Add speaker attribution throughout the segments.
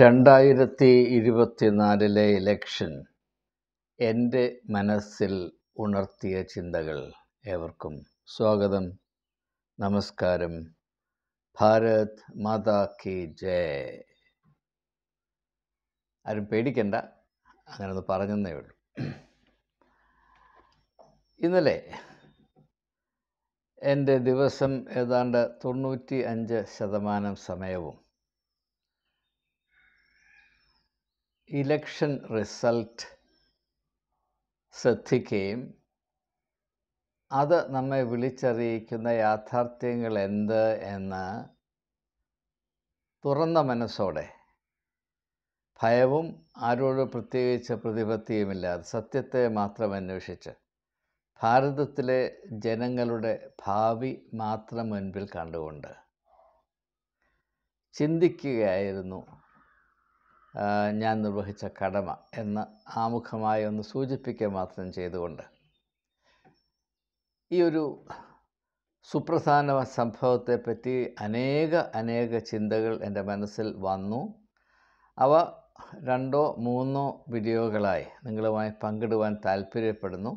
Speaker 1: രണ്ടായിരത്തി ഇരുപത്തിനാലിലെ ഇലക്ഷൻ എൻ്റെ മനസ്സിൽ ഉണർത്തിയ ചിന്തകൾ ഏവർക്കും സ്വാഗതം നമസ്കാരം ഭാരത് മാതാ കി ജയ് ആരും പേടിക്കണ്ട അങ്ങനെ ഒന്ന് പറഞ്ഞെന്നേ ഉള്ളൂ ഇന്നലെ എൻ്റെ ദിവസം ഏതാണ്ട് തൊണ്ണൂറ്റി അഞ്ച് ശതമാനം സമയവും ഇലക്ഷൻ റിസൾട്ട് ശ്രദ്ധിക്കുകയും അത് നമ്മെ വിളിച്ചറിയിക്കുന്ന യാഥാർത്ഥ്യങ്ങൾ എന്ത് എന്ന് തുറന്ന മനസ്സോടെ ഭയവും ആരോട് പ്രത്യേകിച്ച് പ്രതിപത്തിയുമില്ലാതെ സത്യത്തെ മാത്രം അന്വേഷിച്ച് ഭാരതത്തിലെ ജനങ്ങളുടെ ഭാവി മാത്രം മുൻപിൽ കണ്ടുകൊണ്ട് ചിന്തിക്കുകയായിരുന്നു ഞാൻ നിർവഹിച്ച കടമ എന്ന് ആമുഖമായി ഒന്ന് സൂചിപ്പിക്കുക മാത്രം ചെയ്തുകൊണ്ട് ഈ ഒരു സുപ്രധാന സംഭവത്തെപ്പറ്റി അനേക അനേക ചിന്തകൾ എൻ്റെ മനസ്സിൽ വന്നു അവ രണ്ടോ മൂന്നോ വീഡിയോകളായി നിങ്ങളുമായി പങ്കിടുവാൻ താല്പര്യപ്പെടുന്നു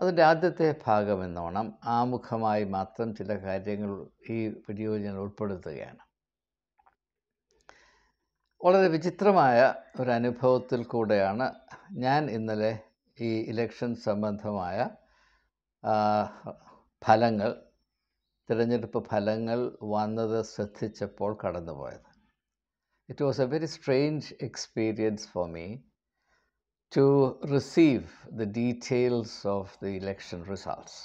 Speaker 1: അതിൻ്റെ ആദ്യത്തെ ഭാഗമെന്നോണം ആമുഖമായി മാത്രം ചില കാര്യങ്ങൾ ഈ വീഡിയോയിൽ ഞാൻ ഉൾപ്പെടുത്തുകയാണ് വളരെ വിചിത്രമായ ഒരു അനുഭവത്തിൽ കൂടെയാണ് ഞാൻ ഇന്നലെ ഈ ഇലക്ഷൻ സംബന്ധമായ ഫലങ്ങൾ തിരഞ്ഞെടുപ്പ് ഫലങ്ങൾ വന്നത് ശ്രദ്ധിച്ചപ്പോൾ കടന്നുപോയത് it was a very strange experience for me to receive the details of the election results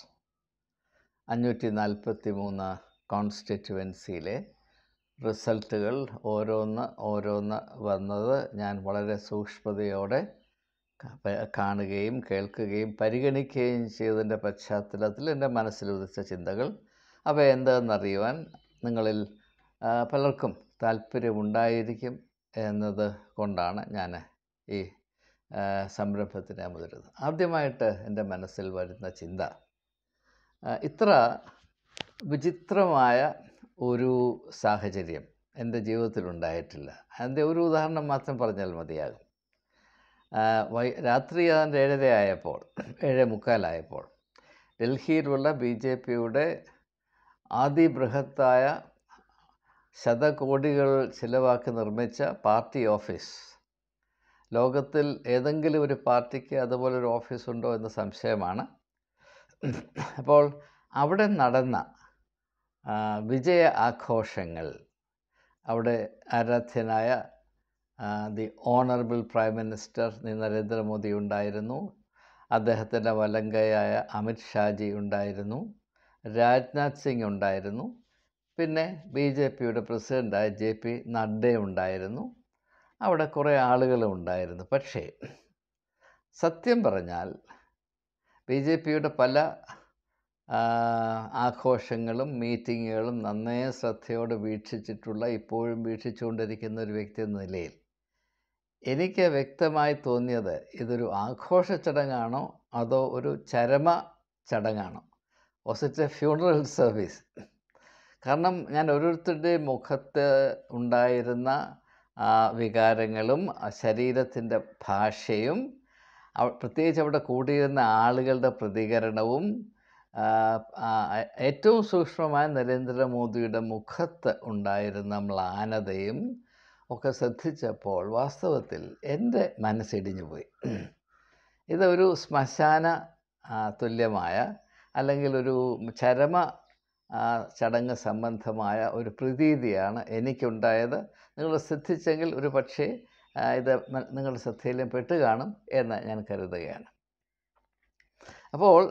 Speaker 1: അഞ്ഞൂറ്റി നാൽപ്പത്തി മൂന്ന് കോൺസ്റ്റിറ്റുവൻസിയിലെ റിസൾട്ടുകൾ ഓരോന്ന് ഓരോന്ന് വന്നത് ഞാൻ വളരെ സൂക്ഷ്മതയോടെ കാണുകയും കേൾക്കുകയും പരിഗണിക്കുകയും ചെയ്തതിൻ്റെ പശ്ചാത്തലത്തിൽ എൻ്റെ മനസ്സിലുദിച്ച ചിന്തകൾ അവ എന്താണെന്നറിയുവാൻ നിങ്ങളിൽ പലർക്കും താല്പര്യമുണ്ടായിരിക്കും എന്നത് കൊണ്ടാണ് ഞാൻ ഈ സംരംഭത്തിനെ മുതിരുന്നത് ആദ്യമായിട്ട് എൻ്റെ മനസ്സിൽ വരുന്ന ചിന്ത ഇത്ര വിചിത്രമായ ഒരു സാഹചര്യം എൻ്റെ ജീവിതത്തിലുണ്ടായിട്ടില്ല അതിൻ്റെ ഒരു ഉദാഹരണം മാത്രം പറഞ്ഞാൽ മതിയാകും വൈ രാത്രി ഏതാണ്ട് ഏഴര ആയപ്പോൾ ഏഴ് മുക്കാലായപ്പോൾ ഡൽഹിയിലുള്ള ബി ജെ പിയുടെ അതിബൃഹത്തായ ശതകോടികൾ ചിലവാക്കി നിർമ്മിച്ച പാർട്ടി ഓഫീസ് ലോകത്തിൽ ഏതെങ്കിലും ഒരു പാർട്ടിക്ക് അതുപോലൊരു ഓഫീസ് ഉണ്ടോ എന്ന സംശയമാണ് അപ്പോൾ അവിടെ നടന്ന വിജയ ആഘോഷങ്ങൾ അവിടെ ആരാധ്യനായ the honourable prime minister Narendra Modi ഉണ്ടായിരുന്നു അദ്ദേഹത്തിൻ്റെ വലങ്കയായ അമിത് ഷാജി ഉണ്ടായിരുന്നു രാജ്നാഥ് സിംഗ് ഉണ്ടായിരുന്നു പിന്നെ ബി ജെ പിയുടെ പ്രസിഡൻ്റായ ജെ പി നഡ്ഡ ഉണ്ടായിരുന്നു അവിടെ കുറേ ആളുകളും ഉണ്ടായിരുന്നു പക്ഷേ സത്യം പറഞ്ഞാൽ ബി ജെ പിയുടെ പല ആഘോഷങ്ങളും മീറ്റിങ്ങുകളും നന്നേ ശ്രദ്ധയോടെ വീക്ഷിച്ചിട്ടുള്ള ഇപ്പോഴും വീക്ഷിച്ചുകൊണ്ടിരിക്കുന്ന ഒരു വ്യക്തി എന്ന നിലയിൽ എനിക്ക് വ്യക്തമായി തോന്നിയത് ഇതൊരു ആഘോഷ ചടങ്ങാണോ അതോ ഒരു ചരമ ചടങ്ങാണോ ഒസിറ്റ് എ ഫ്യൂണറൽ സർവീസ് കാരണം ഞാൻ ഓരോരുത്തരുടെ മുഖത്ത് ഉണ്ടായിരുന്ന വികാരങ്ങളും ശരീരത്തിൻ്റെ ഭാഷയും പ്രത്യേകിച്ച് അവിടെ കൂടിയിരുന്ന ആളുകളുടെ പ്രതികരണവും ഏറ്റവും സൂക്ഷ്മമായ നരേന്ദ്രമോദിയുടെ മുഖത്ത് ഉണ്ടായിരുന്ന മ്ലാനതയും ഒക്കെ ശ്രദ്ധിച്ചപ്പോൾ വാസ്തവത്തിൽ എൻ്റെ മനസ്സിടിഞ്ഞു പോയി ഇതൊരു ശ്മശാന തുല്യമായ അല്ലെങ്കിൽ ഒരു ചരമ ചടങ്ങ് സംബന്ധമായ ഒരു പ്രതീതിയാണ് എനിക്കുണ്ടായത് നിങ്ങൾ ശ്രദ്ധിച്ചെങ്കിൽ ഒരു പക്ഷേ ഇത് നിങ്ങളുടെ ശ്രദ്ധയിലും പെട്ട് കാണും എന്ന് ഞാൻ കരുതുകയാണ് അപ്പോൾ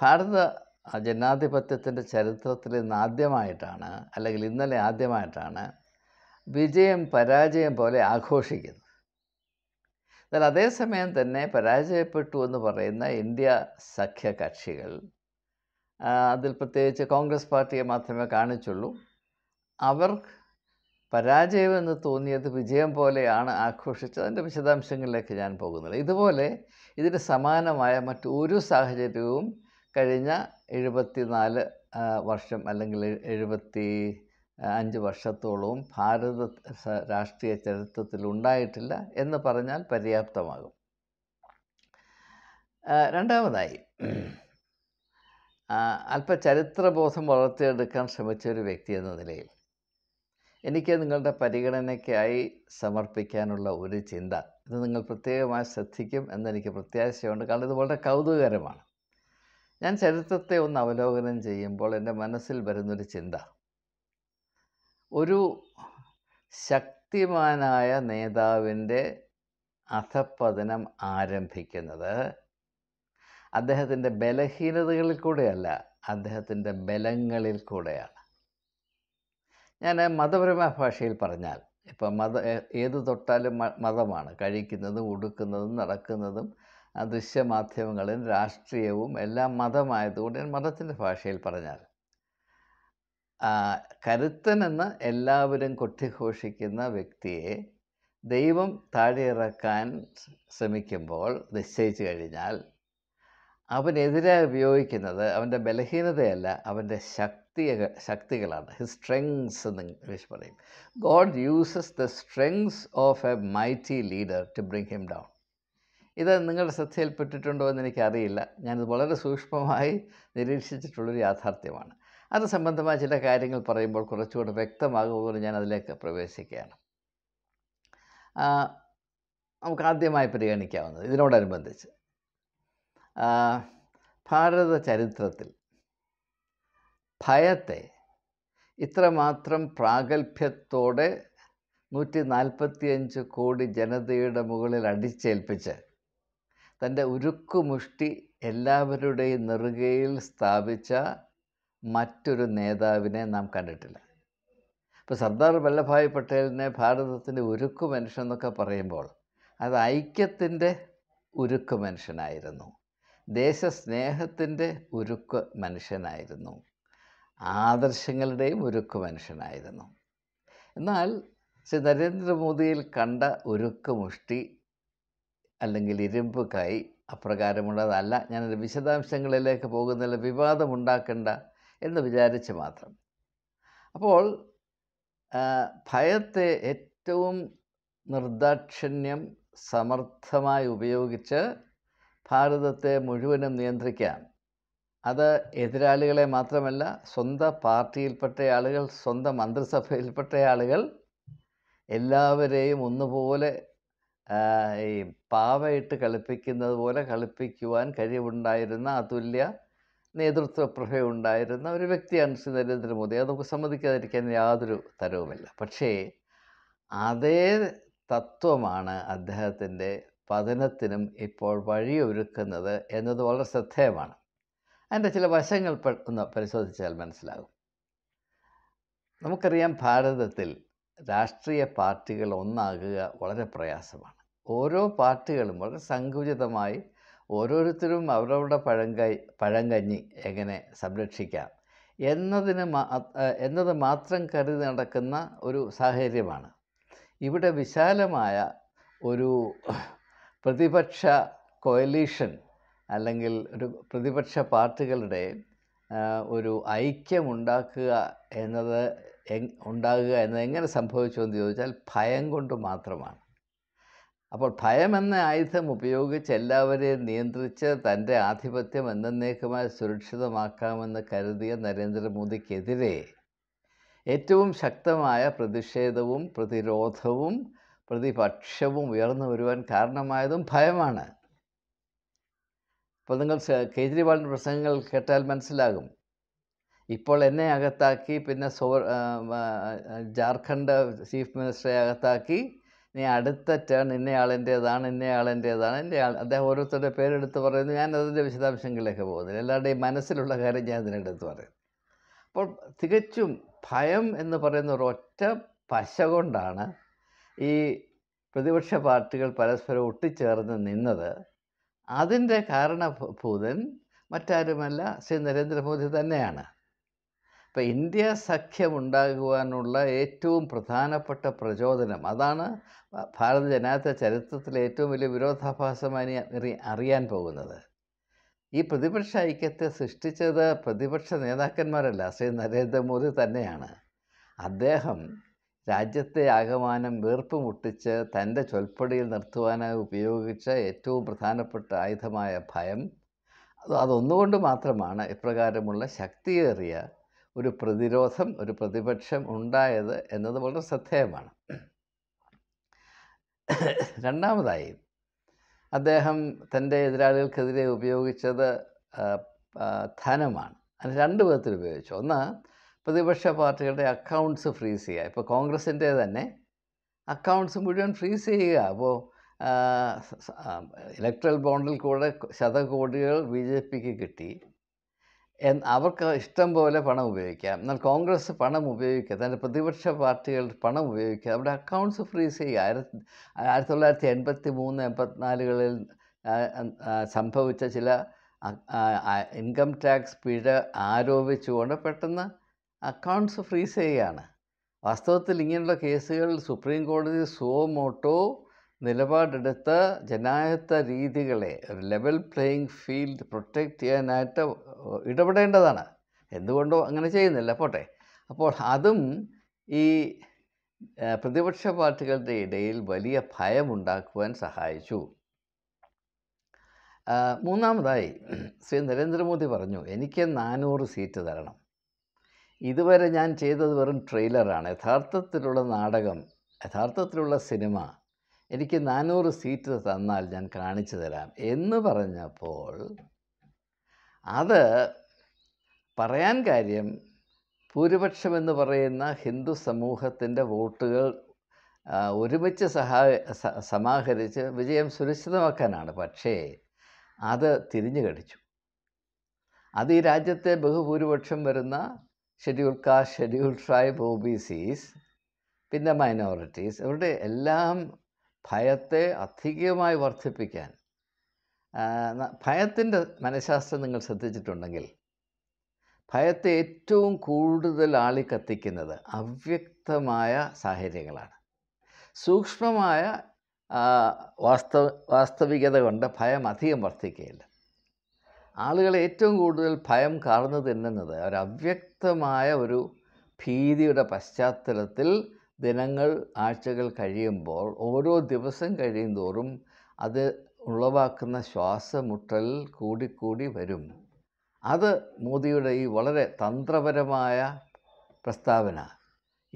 Speaker 1: ഭാരത ജനാധിപത്യത്തിൻ്റെ ചരിത്രത്തിൽ ഇന്ന് ആദ്യമായിട്ടാണ് അല്ലെങ്കിൽ ഇന്നലെ ആദ്യമായിട്ടാണ് വിജയം പരാജയം പോലെ ആഘോഷിക്കുന്നത് എന്നാൽ അതേസമയം തന്നെ പരാജയപ്പെട്ടു എന്ന് പറയുന്ന ഇന്ത്യ സഖ്യ കക്ഷികൾ അതിൽ പ്രത്യേകിച്ച് കോൺഗ്രസ് പാർട്ടിയെ മാത്രമേ കാണിച്ചുള്ളൂ അവർ പരാജയമെന്ന് തോന്നിയത് വിജയം പോലെയാണ് ആഘോഷിച്ചത് അതിൻ്റെ വിശദാംശങ്ങളിലേക്ക് ഞാൻ പോകുന്നില്ല ഇതുപോലെ ഇതിന് സമാനമായ മറ്റൊരു സാഹചര്യവും കഴിഞ്ഞ എഴുപത്തിനാല് വർഷം അല്ലെങ്കിൽ എഴുപത്തി അഞ്ച് വർഷത്തോളവും ഭാരത രാഷ്ട്രീയ ചരിത്രത്തിൽ ഉണ്ടായിട്ടില്ല എന്ന് പറഞ്ഞാൽ പര്യാപ്തമാകും രണ്ടാമതായി അല്പ ചരിത്രബോധം വളർത്തിയെടുക്കാൻ ശ്രമിച്ച ഒരു വ്യക്തി എന്ന നിലയിൽ എനിക്ക് നിങ്ങളുടെ പരിഗണനയ്ക്കായി സമർപ്പിക്കാനുള്ള ഒരു ചിന്ത ഇത് നിങ്ങൾ പ്രത്യേകമായി ശ്രദ്ധിക്കും എന്നെനിക്ക് പ്രത്യാശയുണ്ട് കാരണം ഇത് വളരെ കൗതുകകരമാണ് ഞാൻ ചരിത്രത്തെ ഒന്ന് അവലോകനം ചെയ്യുമ്പോൾ എൻ്റെ മനസ്സിൽ വരുന്നൊരു ചിന്ത ഒരു ശക്തിമാനായ നേതാവിൻ്റെ അധപ്പതനം ആരംഭിക്കുന്നത് അദ്ദേഹത്തിൻ്റെ ബലഹീനതകളിൽ കൂടെയല്ല അദ്ദേഹത്തിൻ്റെ ബലങ്ങളിൽ കൂടെയാണ് ഞാൻ മതപരമായ ഭാഷയിൽ പറഞ്ഞാൽ ഇപ്പം മത ഏത് തൊട്ടാലും മതമാണ് കഴിക്കുന്നതും ഉടുക്കുന്നതും നടക്കുന്നതും ദൃശ്യമാധ്യമങ്ങളിൽ രാഷ്ട്രീയവും എല്ലാം മതമായതുകൊണ്ട് ഞാൻ മതത്തിൻ്റെ ഭാഷയിൽ പറഞ്ഞാൽ കരുത്തനെന്ന് എല്ലാവരും കൊട്ടിഘോഷിക്കുന്ന വ്യക്തിയെ ദൈവം താഴെയിറക്കാൻ ശ്രമിക്കുമ്പോൾ നിശ്ചയിച്ചു കഴിഞ്ഞാൽ അവനെതിരായി ഉപയോഗിക്കുന്നത് അവൻ്റെ ബലഹീനതയല്ല അവൻ്റെ ശക്തി ശക്തികളാണ് ഹിസ് സ്ട്രെങ്സ് എന്ന് ഇംഗ്ലീഷ് പറയും God uses the strengths of a mighty leader to bring him down ഇത് നിങ്ങളുടെ ശ്രദ്ധയിൽപ്പെട്ടിട്ടുണ്ടോ എന്ന് എനിക്കറിയില്ല ഞാനിത് വളരെ സൂക്ഷ്മമായി നിരീക്ഷിച്ചിട്ടുള്ളൊരു യാഥാർത്ഥ്യമാണ് അത് സംബന്ധമായ ചില കാര്യങ്ങൾ പറയുമ്പോൾ കുറച്ചുകൂടെ വ്യക്തമാകുമ്പോൾ ഞാൻ അതിലേക്ക് പ്രവേശിക്കുകയാണ് നമുക്ക് ആദ്യമായി പരിഗണിക്കാവുന്നത് ഇതിനോടനുബന്ധിച്ച് ഭാരത ചരിത്രത്തിൽ ഭയത്തെ ഇത്രമാത്രം പ്രാഗൽഭ്യത്തോടെ നൂറ്റി നാൽപ്പത്തിയഞ്ച് കോടി ജനതയുടെ മുകളിൽ അടിച്ചേൽപ്പിച്ച് തൻ്റെ ഉരുക്കുമുഷ്ടി എല്ലാവരുടെയും നെറുകയിൽ സ്ഥാപിച്ച മറ്റൊരു നേതാവിനെ നാം കണ്ടിട്ടില്ല ഇപ്പോൾ സർദാർ വല്ലഭായ് പട്ടേലിനെ ഭാരതത്തിൻ്റെ ഉരുക്കു മനുഷ്യൻ എന്നൊക്കെ പറയുമ്പോൾ അത് ഐക്യത്തിൻ്റെ ഉരുക്കു മനുഷ്യനായിരുന്നു ദേശസ്നേഹത്തിൻ്റെ ഉരുക്ക് മനുഷ്യനായിരുന്നു ആദർശങ്ങളുടെയും ഉരുക്ക് മനുഷ്യനായിരുന്നു എന്നാൽ ശ്രീ നരേന്ദ്രമോദിയിൽ കണ്ട ഉരുക്ക് മുഷ്ടി അല്ലെങ്കിൽ ഇരുമ്പ് കൈ അപ്രകാരമുള്ളതല്ല ഞാനൊരു വിശദാംശങ്ങളിലേക്ക് പോകുന്നില്ല വിവാദമുണ്ടാക്കണ്ട എന്ന് വിചാരിച്ച് മാത്രം അപ്പോൾ ഭയത്തെ ഏറ്റവും നിർദാക്ഷിണ്യം സമർത്ഥമായി ഉപയോഗിച്ച് ഭാരതത്തെ മുഴുവനും നിയന്ത്രിക്കാം അത് എതിരാളികളെ മാത്രമല്ല സ്വന്തം പാർട്ടിയിൽപ്പെട്ട ആളുകൾ സ്വന്തം മന്ത്രിസഭയിൽപ്പെട്ട ആളുകൾ എല്ലാവരെയും ഒന്നുപോലെ ഈ പാവയിട്ട് കളിപ്പിക്കുന്നത് പോലെ കളിപ്പിക്കുവാൻ കഴിവുണ്ടായിരുന്ന അതുല്യ നേതൃത്വ പ്രഭയുണ്ടായിരുന്ന ഒരു വ്യക്തിയാണ് ശ്രീ നരേന്ദ്രമോദി അത് നമുക്ക് സമ്മതിക്കാതിരിക്കാൻ യാതൊരു തരവുമില്ല പക്ഷേ അതേ തത്വമാണ് അദ്ദേഹത്തിൻ്റെ പതനത്തിനും ഇപ്പോൾ വഴിയൊരുക്കുന്നത് എന്നത് വളരെ ശ്രദ്ധേയമാണ് അതിൻ്റെ ചില വശങ്ങൾ ഒന്ന് പരിശോധിച്ചാൽ മനസ്സിലാകും നമുക്കറിയാം ഭാരതത്തിൽ രാഷ്ട്രീയ പാർട്ടികൾ ഒന്നാകുക വളരെ പ്രയാസമാണ് ഓരോ പാർട്ടികളും വളരെ സങ്കുചിതമായി ഓരോരുത്തരും അവരവരുടെ പഴങ്കൈ പഴങ്കഞ്ഞി എങ്ങനെ സംരക്ഷിക്കാം എന്നതിന് എന്നത് മാത്രം കരുതി നടക്കുന്ന ഒരു സാഹചര്യമാണ് ഇവിടെ വിശാലമായ ഒരു പ്രതിപക്ഷ കൊയലീഷൻ അല്ലെങ്കിൽ ഒരു പ്രതിപക്ഷ പാർട്ടികളുടെ ഒരു ഐക്യമുണ്ടാക്കുക എന്നത് ഉണ്ടാകുക എന്നത് എങ്ങനെ സംഭവിച്ചു എന്ന് ചോദിച്ചാൽ ഭയം കൊണ്ട് മാത്രമാണ് അപ്പോൾ ഭയം എന്ന ആയുധം ഉപയോഗിച്ച് എല്ലാവരെയും നിയന്ത്രിച്ച് തൻ്റെ ആധിപത്യം എന്നേക്കുമായി സുരക്ഷിതമാക്കാമെന്ന് കരുതിയ നരേന്ദ്രമോദിക്കെതിരെ ഏറ്റവും ശക്തമായ പ്രതിഷേധവും പ്രതിരോധവും പ്രതിപക്ഷവും ഉയർന്നു വരുവാൻ കാരണമായതും ഭയമാണ് ഇപ്പോൾ നിങ്ങൾ കേജ്രിവാളിൻ്റെ പ്രസംഗങ്ങൾ കേട്ടാൽ മനസ്സിലാകും ഇപ്പോൾ എന്നെ അകത്താക്കി പിന്നെ സോ ജാർഖണ്ഡ് ചീഫ് മിനിസ്റ്ററെ അകത്താക്കി നീ അടുത്ത ടേൺ ഇന്നയാളിൻ്റേതാണ് ഇന്നയാളിൻ്റേതാണ് എൻ്റെ ആൾ അദ്ദേഹം ഓരോരുത്തരുടെ പേരെടുത്ത് പറയുന്നു ഞാൻ അതിൻ്റെ വിശദാംശങ്ങളിലേക്ക് പോകുന്നില്ല എല്ലാവരുടെയും മനസ്സിലുള്ള കാര്യം ഞാൻ അതിനെടുത്ത് പറയും അപ്പോൾ തികച്ചും ഭയം എന്ന് പറയുന്ന ഒരൊറ്റ പശ കൊണ്ടാണ് ഈ പ്രതിപക്ഷ പാർട്ടികൾ പരസ്പരം ഒട്ടിച്ചേർന്ന് നിന്നത് അതിൻ്റെ കാരണഭൂതൻ മറ്റാരുമല്ല ശ്രീ നരേന്ദ്രമോദി തന്നെയാണ് അപ്പോൾ ഇന്ത്യ സഖ്യമുണ്ടാകുവാനുള്ള ഏറ്റവും പ്രധാനപ്പെട്ട പ്രചോദനം അതാണ് ഭാരത ജനാധിപത്യ ചരിത്രത്തിലെ ഏറ്റവും വലിയ വിരോധാഭാസമായി അറിയാൻ പോകുന്നത് ഈ പ്രതിപക്ഷ ഐക്യത്തെ സൃഷ്ടിച്ചത് പ്രതിപക്ഷ നേതാക്കന്മാരല്ല ശ്രീ നരേന്ദ്രമോദി തന്നെയാണ് അദ്ദേഹം രാജ്യത്തെ ആകമാനം വീർപ്പ് മുട്ടിച്ച് തൻ്റെ ചൊൽപ്പടിയിൽ നിർത്തുവാനായി ഉപയോഗിച്ച ഏറ്റവും പ്രധാനപ്പെട്ട ആയുധമായ ഭയം അത് അതൊന്നുകൊണ്ട് മാത്രമാണ് ഇപ്രകാരമുള്ള ശക്തിയേറിയ ഒരു പ്രതിരോധം ഒരു പ്രതിപക്ഷം ഉണ്ടായത് എന്നത് വളരെ ശ്രദ്ധേയമാണ് രണ്ടാമതായി അദ്ദേഹം തൻ്റെ എതിരാളികൾക്കെതിരെ ഉപയോഗിച്ചത് ധനമാണ് അത് രണ്ട് വിധത്തിൽ ഉപയോഗിച്ചു ഒന്ന് പ്രതിപക്ഷ പാർട്ടികളുടെ അക്കൗണ്ട്സ് ഫ്രീസ് ചെയ്യുക ഇപ്പോൾ കോൺഗ്രസിൻ്റെ തന്നെ അക്കൗണ്ട്സ് മുഴുവൻ ഫ്രീസ് ചെയ്യുക അപ്പോൾ ഇലക്ട്രൽ ബോണ്ടിൽ കൂടെ ശതകോടികൾ ബി ജെ പിക്ക് കിട്ടി അവർക്ക് ഇഷ്ടം പോലെ പണം ഉപയോഗിക്കാം എന്നാൽ കോൺഗ്രസ് പണം ഉപയോഗിക്കുക തൻ്റെ പ്രതിപക്ഷ പാർട്ടികൾ പണം ഉപയോഗിക്കുക അവിടെ അക്കൗണ്ട്സ് ഫ്രീസ് ചെയ്യുക ആയിരത്തി ആയിരത്തി തൊള്ളായിരത്തി എൺപത്തി മൂന്ന് എൺപത്തിനാലുകളിൽ സംഭവിച്ച ചില ഇൻകം ടാക്സ് പിഴ ആരോപിച്ചുകൊണ്ട് പെട്ടെന്ന് അക്കൗണ്ട്സ് ഫ്രീസ് ചെയ്യുകയാണ് വാസ്തവത്തിൽ ഇങ്ങനെയുള്ള കേസുകൾ സുപ്രീം കോടതി സുവമോട്ടോ നിലപാടെടുത്ത് ജനായത്ത രീതികളെ ഒരു ലെവൽ പ്ലേയിങ് ഫീൽഡ് പ്രൊട്ടക്റ്റ് ചെയ്യാനായിട്ട് ഇടപെടേണ്ടതാണ് എന്തുകൊണ്ടോ അങ്ങനെ ചെയ്യുന്നില്ല പോട്ടെ അപ്പോൾ അതും ഈ പ്രതിപക്ഷ പാർട്ടികളുടെ ഇടയിൽ വലിയ ഭയമുണ്ടാക്കുവാൻ സഹായിച്ചു മൂന്നാമതായി ശ്രീ നരേന്ദ്രമോദി പറഞ്ഞു എനിക്ക് നാനൂറ് സീറ്റ് തരണം ഇതുവരെ ഞാൻ ചെയ്തത് വെറും ട്രെയിലറാണ് യഥാർത്ഥത്തിലുള്ള നാടകം യഥാർത്ഥത്തിലുള്ള സിനിമ എനിക്ക് നാനൂറ് സീറ്റ് തന്നാൽ ഞാൻ കാണിച്ചു തരാം എന്ന് പറഞ്ഞപ്പോൾ അത് പറയാൻ കാര്യം ഭൂരിപക്ഷം എന്ന് പറയുന്ന ഹിന്ദു സമൂഹത്തിൻ്റെ വോട്ടുകൾ ഒരുമിച്ച് സഹാ സമാഹരിച്ച് വിജയം സുരക്ഷിതമാക്കാനാണ് പക്ഷേ അത് തിരിഞ്ഞു കടിച്ചു അത് ഈ രാജ്യത്തെ ബഹുഭൂരിപക്ഷം വരുന്ന schedule caste schedule tribe O B Cs പിന്നെ മൈനോറിറ്റീസ് ഇവരുടെ എല്ലാം ഭയത്തെ അധികമായി വർദ്ധിപ്പിക്കാൻ ഭയത്തിൻ്റെ മനഃശാസ്ത്രം നിങ്ങൾ ശ്രദ്ധിച്ചിട്ടുണ്ടെങ്കിൽ ഭയത്തെ ഏറ്റവും കൂടുതൽ ആളി കത്തിക്കുന്നത് അവ്യക്തമായ സാഹചര്യങ്ങളാണ് സൂക്ഷ്മമായ വാസ്തവ വാസ്തവികത കൊണ്ട് ഭയം അധികം വർദ്ധിക്കുകയില്ല ആളുകൾ ഏറ്റവും കൂടുതൽ ഭയം കാർന്നു തിന്നുന്നത് അവരവ്യക്തമായ ഒരു ഭീതിയുടെ പശ്ചാത്തലത്തിൽ ദിനങ്ങൾ ആഴ്ചകൾ കഴിയുമ്പോൾ ഓരോ ദിവസം കഴിയും തോറും അത് ഉളവാക്കുന്ന ശ്വാസമുട്ടൽ കൂടിക്കൂടി വരും അത് മോദിയുടെ ഈ വളരെ തന്ത്രപരമായ പ്രസ്താവന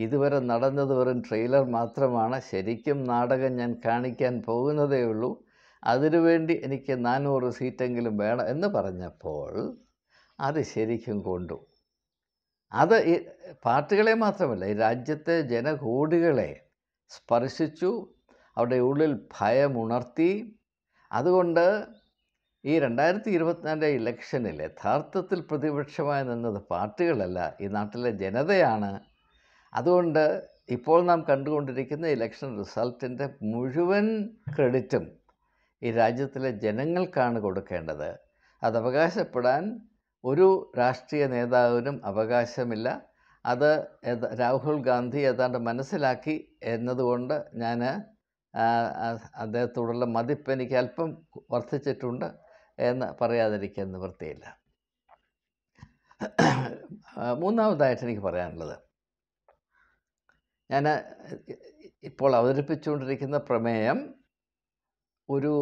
Speaker 1: ഇതുവരെ നടന്നത് വെറും ട്രെയിലർ മാത്രമാണ് ശരിക്കും നാടകം ഞാൻ കാണിക്കാൻ പോകുന്നതേ ഉള്ളൂ അതിനുവേണ്ടി എനിക്ക് നാനൂറ് സീറ്റെങ്കിലും വേണം എന്ന് പറഞ്ഞപ്പോൾ അത് ശരിക്കും കൊണ്ടു അത് ഈ പാർട്ടികളെ മാത്രമല്ല ഈ രാജ്യത്തെ ജനകോടികളെ സ്പർശിച്ചു അവരുടെ ഉള്ളിൽ ഭയമുണർത്തി അതുകൊണ്ട് ഈ രണ്ടായിരത്തി ഇരുപത്തിനാലിലെ ഇലക്ഷനിൽ യഥാർത്ഥത്തിൽ പ്രതിപക്ഷമായി നിന്നത് പാർട്ടികളല്ല ഈ നാട്ടിലെ ജനതയാണ് അതുകൊണ്ട് ഇപ്പോൾ നാം കണ്ടുകൊണ്ടിരിക്കുന്ന ഇലക്ഷൻ റിസൾട്ടിൻ്റെ മുഴുവൻ ക്രെഡിറ്റും ഈ രാജ്യത്തിലെ ജനങ്ങൾക്കാണ് കൊടുക്കേണ്ടത് അത് അവകാശപ്പെടാൻ ഒരു രാഷ്ട്രീയ നേതാവിനും അവകാശമില്ല അത് രാഹുൽ ഗാന്ധി ഏതാണ്ട് മനസ്സിലാക്കി എന്നതുകൊണ്ട് ഞാൻ അദ്ദേഹത്തോടുള്ള മതിപ്പ് എനിക്ക് അല്പം വർദ്ധിച്ചിട്ടുണ്ട് എന്ന് പറയാതിരിക്കാൻ നിവൃത്തിയില്ല മൂന്നാമതായിട്ട് എനിക്ക് പറയാനുള്ളത് ഞാൻ ഇപ്പോൾ അവതരിപ്പിച്ചുകൊണ്ടിരിക്കുന്ന പ്രമേയം ഒരു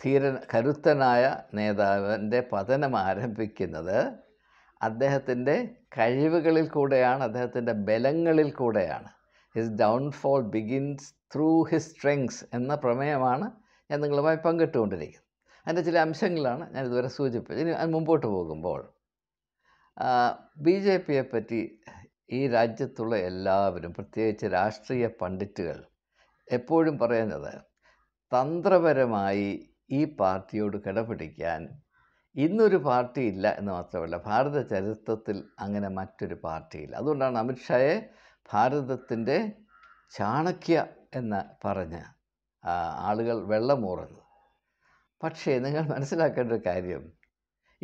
Speaker 1: ധീര കരുത്തനായ നേതാവിൻ്റെ പതനം ആരംഭിക്കുന്നത് അദ്ദേഹത്തിൻ്റെ കഴിവുകളിൽ കൂടെയാണ് അദ്ദേഹത്തിൻ്റെ ബലങ്ങളിൽ കൂടെയാണ് his downfall begins through his strengths എന്ന പ്രമേയമാണ് ഞാൻ നിങ്ങളുമായി പങ്കിട്ടുകൊണ്ടിരിക്കുന്നത് അതിൻ്റെ ചില അംശങ്ങളാണ് ഞാൻ ഇതുവരെ സൂചിപ്പിച്ചത് ഇനി മുമ്പോട്ട് പോകുമ്പോൾ ബി ജെ പിയെ പറ്റി ഈ രാജ്യത്തുള്ള എല്ലാവരും പ്രത്യേകിച്ച് രാഷ്ട്രീയ പണ്ഡിറ്റുകൾ എപ്പോഴും പറയുന്നത് തന്ത്രപരമായി ഈ പാർട്ടിയോട് കിടപിടിക്കാൻ ഇന്നൊരു പാർട്ടി ഇല്ല എന്ന് മാത്രമല്ല ഭാരത ചരിത്രത്തിൽ അങ്ങനെ മറ്റൊരു പാർട്ടിയില്ല അതുകൊണ്ടാണ് അമിത്ഷായെ ഭാരതത്തിൻ്റെ ചാണക്യ എന്ന് പറഞ്ഞ ആളുകൾ വെള്ളമൂറുന്നത് പക്ഷേ നിങ്ങൾ മനസ്സിലാക്കേണ്ട ഒരു കാര്യം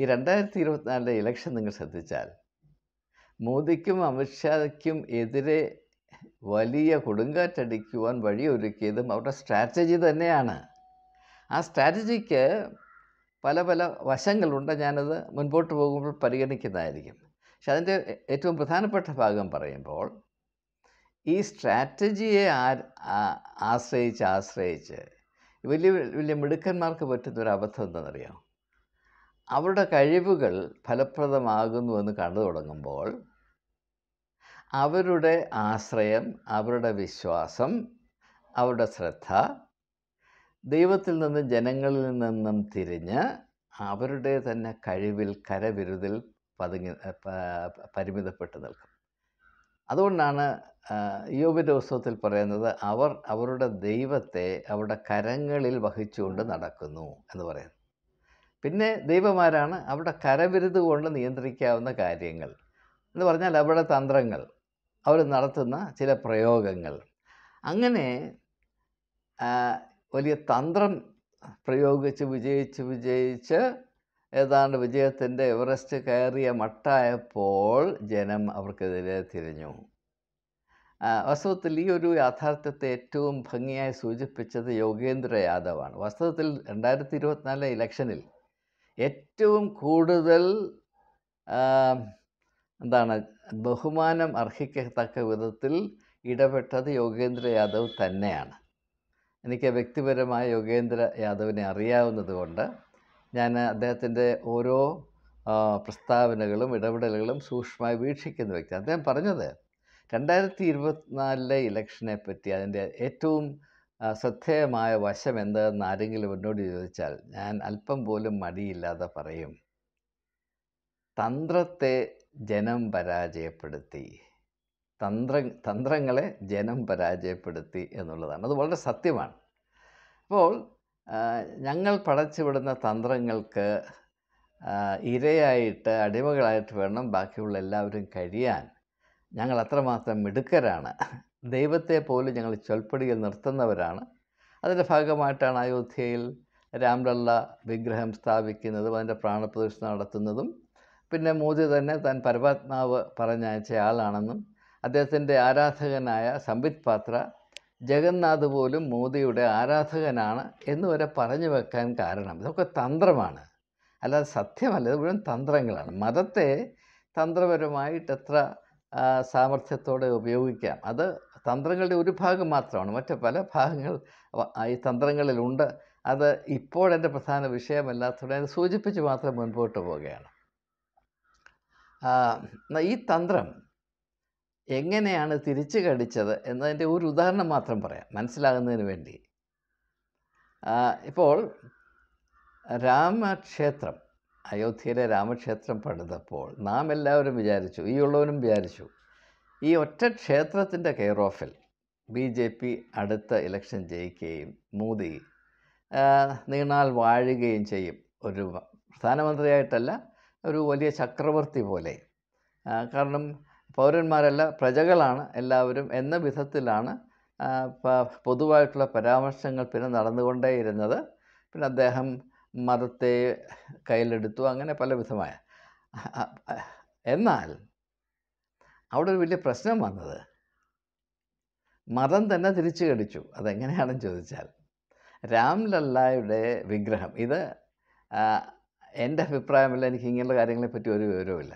Speaker 1: ഈ രണ്ടായിരത്തി ഇരുപത്തിനാലിലെ ഇലക്ഷൻ നിങ്ങൾ ശ്രദ്ധിച്ചാൽ മോദിക്കും അമിത്ഷായ്ക്കും എതിരെ വലിയ കൊടുങ്കാറ്റടിക്കുവാൻ വഴിയൊരുക്കിയതും അവരുടെ സ്ട്രാറ്റജി തന്നെയാണ് ആ സ്ട്രാറ്റജിക്ക് പല പല വശങ്ങളുണ്ട് ഞാനത് മുൻപോട്ട് പോകുമ്പോൾ പരിഗണിക്കുന്നതായിരിക്കും പക്ഷെ അതിൻ്റെ ഏറ്റവും പ്രധാനപ്പെട്ട ഭാഗം പറയുമ്പോൾ ഈ സ്ട്രാറ്റജിയെ ആശ്രയിച്ച് ആശ്രയിച്ച് വലിയ വലിയ മിടുക്കന്മാർക്ക് പറ്റുന്നൊരു അബദ്ധം എന്താണെന്നറിയാം അവരുടെ കഴിവുകൾ ഫലപ്രദമാകുന്നു എന്ന് കണ്ടു തുടങ്ങുമ്പോൾ അവരുടെ ആശ്രയം അവരുടെ വിശ്വാസം അവരുടെ ശ്രദ്ധ ദൈവത്തിൽ നിന്നും ജനങ്ങളിൽ നിന്നും തിരിഞ്ഞ് അവരുടെ തന്നെ കഴിവിൽ കരവിരുതിൽ പതുങ്ങി പരിമിതപ്പെട്ട് നിൽക്കും അതുകൊണ്ടാണ് യോബിൻ്റെ ഉത്സവത്തിൽ പറയുന്നത് അവർ അവരുടെ ദൈവത്തെ അവരുടെ കരങ്ങളിൽ വഹിച്ചുകൊണ്ട് നടക്കുന്നു എന്ന് പറയുന്നു പിന്നെ ദൈവമാരാണ് അവരുടെ കരവിരുത് കൊണ്ട് നിയന്ത്രിക്കാവുന്ന കാര്യങ്ങൾ എന്ന് പറഞ്ഞാൽ അവരുടെ തന്ത്രങ്ങൾ അവർ നടത്തുന്ന ചില പ്രയോഗങ്ങൾ അങ്ങനെ വലിയ തന്ത്രം പ്രയോഗിച്ച് വിജയിച്ച് വിജയിച്ച് ഏതാണ്ട് വിജയത്തിൻ്റെ എവറസ്റ്റ് കയറിയ മട്ടായപ്പോൾ ജനം അവർക്കെതിരെ തിരിഞ്ഞു വാസ്തവത്തിൽ ഈ ഒരു യാഥാർത്ഥ്യത്തെ ഏറ്റവും ഭംഗിയായി സൂചിപ്പിച്ചത് യോഗേന്ദ്ര യാദവാണ് വാസ്തവത്തിൽ രണ്ടായിരത്തി ഇരുപത്തിനാലിലെ ഇലക്ഷനിൽ ഏറ്റവും കൂടുതൽ എന്താണ് ബഹുമാനം അർഹിക്കത്തക്ക വിധത്തിൽ ഇടപെട്ടത് യോഗേന്ദ്ര യാദവ് തന്നെയാണ് എനിക്ക് വ്യക്തിപരമായ യോഗേന്ദ്ര യാദവിനെ അറിയാവുന്നതുകൊണ്ട് ഞാൻ അദ്ദേഹത്തിൻ്റെ ഓരോ പ്രസ്താവനകളും ഇടപെടലുകളും സൂക്ഷ്മമായി വീക്ഷിക്കുന്ന വ്യക്തി അദ്ദേഹം പറഞ്ഞത് രണ്ടായിരത്തി ഇരുപത്തിനാലിലെ ഇലക്ഷനെ പറ്റി അതിൻ്റെ ഏറ്റവും ശ്രദ്ധേയമായ വശം എന്താണെന്ന് ആരെങ്കിലും എന്നോട് ചോദിച്ചാൽ ഞാൻ അല്പം പോലും മടിയില്ലാതെ പറയും തന്ത്രത്തെ ജനം പരാജയപ്പെടുത്തി തന്ത്ര തന്ത്രങ്ങളെ ജനം പരാജയപ്പെടുത്തി എന്നുള്ളതാണ് അത് വളരെ സത്യമാണ് അപ്പോൾ ഞങ്ങൾ പടച്ചുവിടുന്ന തന്ത്രങ്ങൾക്ക് ഇരയായിട്ട് അടിമകളായിട്ട് വേണം ബാക്കിയുള്ള എല്ലാവരും കഴിയാൻ ഞങ്ങൾ അത്രമാത്രം മിടുക്കരാണ് ദൈവത്തെ പോലും ഞങ്ങൾ ചൊൽപ്പടിയിൽ നിർത്തുന്നവരാണ് അതിൻ്റെ ഭാഗമായിട്ടാണ് അയോധ്യയിൽ രാംലള്ള വിഗ്രഹം സ്ഥാപിക്കുന്നതും അതിൻ്റെ പ്രാണപ്രതിഷ്ഠ നടത്തുന്നതും പിന്നെ മോദി തന്നെ താൻ പരമാത്മാവ് പറഞ്ഞയച്ച ആളാണെന്നും അദ്ദേഹത്തിൻ്റെ ആരാധകനായ സംബിത് പാത്ര ജഗന്നാഥ് പോലും മോദിയുടെ ആരാധകനാണ് എന്ന് വരെ പറഞ്ഞു വെക്കാൻ കാരണം ഇതൊക്കെ തന്ത്രമാണ് അല്ലാതെ സത്യമല്ല ഇത് മുഴുവൻ തന്ത്രങ്ങളാണ് മതത്തെ തന്ത്രപരമായിട്ട് എത്ര സാമർഥ്യത്തോടെ ഉപയോഗിക്കാം അത് തന്ത്രങ്ങളുടെ ഒരു ഭാഗം മാത്രമാണ് മറ്റ് പല ഭാഗങ്ങൾ ഈ തന്ത്രങ്ങളിലുണ്ട് അത് ഇപ്പോഴെൻ്റെ പ്രധാന വിഷയമല്ലാത്തതുകൊണ്ട് സൂചിപ്പിച്ച് മാത്രം മുൻപോട്ട് പോവുകയാണ് ഈ തന്ത്രം എങ്ങനെയാണ് തിരിച്ചു കടിച്ചത് എന്നതിൻ്റെ ഒരു ഉദാഹരണം മാത്രം പറയാം മനസ്സിലാകുന്നതിന് വേണ്ടി ഇപ്പോൾ രാമക്ഷേത്രം അയോധ്യയിലെ രാമക്ഷേത്രം പണിതപ്പോൾ നാം എല്ലാവരും വിചാരിച്ചു ഈ ഉള്ളവരും വിചാരിച്ചു ഈ ഒറ്റ ക്ഷേത്രത്തിൻ്റെ കെയർ ഓഫിൽ ബി ജെ പി അടുത്ത ഇലക്ഷൻ ജയിക്കുകയും മോദി നീണാൽ വാഴുകയും ചെയ്യും ഒരു പ്രധാനമന്ത്രിയായിട്ടല്ല ഒരു വലിയ ചക്രവർത്തി പോലെ കാരണം പൗരന്മാരല്ല പ്രജകളാണ് എല്ലാവരും എന്ന വിധത്തിലാണ് പൊതുവായിട്ടുള്ള പരാമർശങ്ങൾ പിന്നെ നടന്നുകൊണ്ടേയിരുന്നത് പിന്നെ അദ്ദേഹം മതത്തെ കയ്യിലെടുത്തു അങ്ങനെ പല വിധമായ എന്നാൽ അവിടെ ഒരു വലിയ പ്രശ്നം വന്നത് മതം തന്നെ തിരിച്ചു കടിച്ചു അതെങ്ങനെയാണെന്ന് ചോദിച്ചാൽ രാംലല്ലായുടെ വിഗ്രഹം ഇത് എൻ്റെ അഭിപ്രായമല്ല എനിക്ക് ഇങ്ങനെയുള്ള കാര്യങ്ങളെപ്പറ്റി ഒരു വിവരവുമില്ല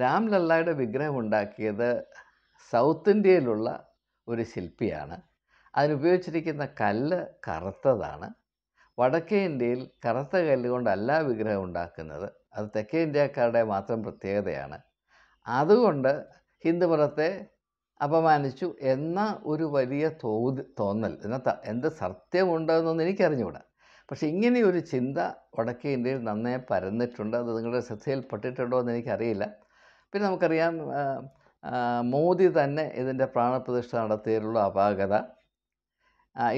Speaker 1: രാംലല്ലായുടെ വിഗ്രഹം ഉണ്ടാക്കിയത് സൗത്ത് ഇന്ത്യയിലുള്ള ഒരു ശില്പിയാണ് അതിനുപയോഗിച്ചിരിക്കുന്ന കല്ല് കറുത്തതാണ് വടക്കേ ഇന്ത്യയിൽ കറുത്ത കല്ല് കൊണ്ടല്ല വിഗ്രഹം ഉണ്ടാക്കുന്നത് അത് തെക്കേ ഇന്ത്യക്കാരുടെ മാത്രം പ്രത്യേകതയാണ് അതുകൊണ്ട് ഹിന്ദുമതത്തെ അപമാനിച്ചു എന്ന ഒരു വലിയ തോത് തോന്നൽ എന്ന എന്ത് സത്യമുണ്ടെന്നൊന്നും എനിക്കറിഞ്ഞുകൂടാ പക്ഷേ ഇങ്ങനെയൊരു ചിന്ത വടക്കേ ഇന്ത്യയിൽ നന്നായി പരന്നിട്ടുണ്ട് അത് നിങ്ങളുടെ ശ്രദ്ധയിൽപ്പെട്ടിട്ടുണ്ടോ എന്ന് എനിക്കറിയില്ല പിന്നെ നമുക്കറിയാം മോദി തന്നെ ഇതിൻ്റെ പ്രാണപ്രതിഷ്ഠ നടത്തിയതിലുള്ള അപാകത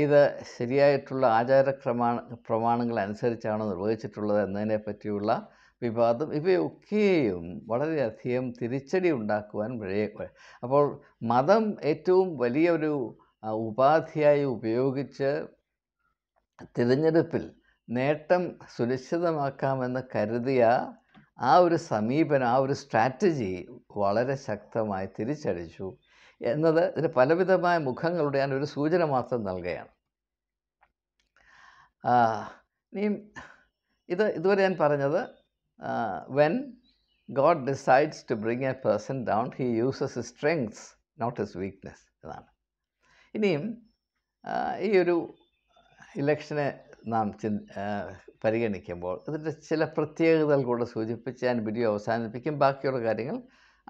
Speaker 1: ഇത് ശരിയായിട്ടുള്ള ആചാരക്രമാ പ്രമാണങ്ങൾ അനുസരിച്ചാണ് നിർവഹിച്ചിട്ടുള്ളത് എന്നതിനെ പറ്റിയുള്ള വിവാദം ഇവയൊക്കെയും വളരെയധികം തിരിച്ചടി ഉണ്ടാക്കുവാൻ വഴിയെ അപ്പോൾ മതം ഏറ്റവും വലിയൊരു ഉപാധിയായി ഉപയോഗിച്ച് തിരഞ്ഞെടുപ്പിൽ നേട്ടം സുനിശ്ചിതമാക്കാമെന്ന് കരുതിയ ആ ഒരു സമീപനം ആ ഒരു സ്ട്രാറ്റജി വളരെ ശക്തമായി തിരിച്ചടിച്ചു എന്നത് ഇതിന് പലവിധമായ മുഖങ്ങളുടെ ഞാൻ ഒരു സൂചന മാത്രം നൽകുകയാണ് ഇനി ഇത് ഇതുവരെ ഞാൻ പറഞ്ഞത് when God decides to bring a person down he uses strengths not his weakness എന്നാണ് ഇനിയും ഈ ഒരു ഇലക്ഷനെ നാം ചി പരിഗണിക്കുമ്പോൾ ഇതിൻ്റെ ചില പ്രത്യേകതകൾ കൂടെ സൂചിപ്പിച്ച് ഞാൻ വീഡിയോ അവസാനിപ്പിക്കും ബാക്കിയുള്ള കാര്യങ്ങൾ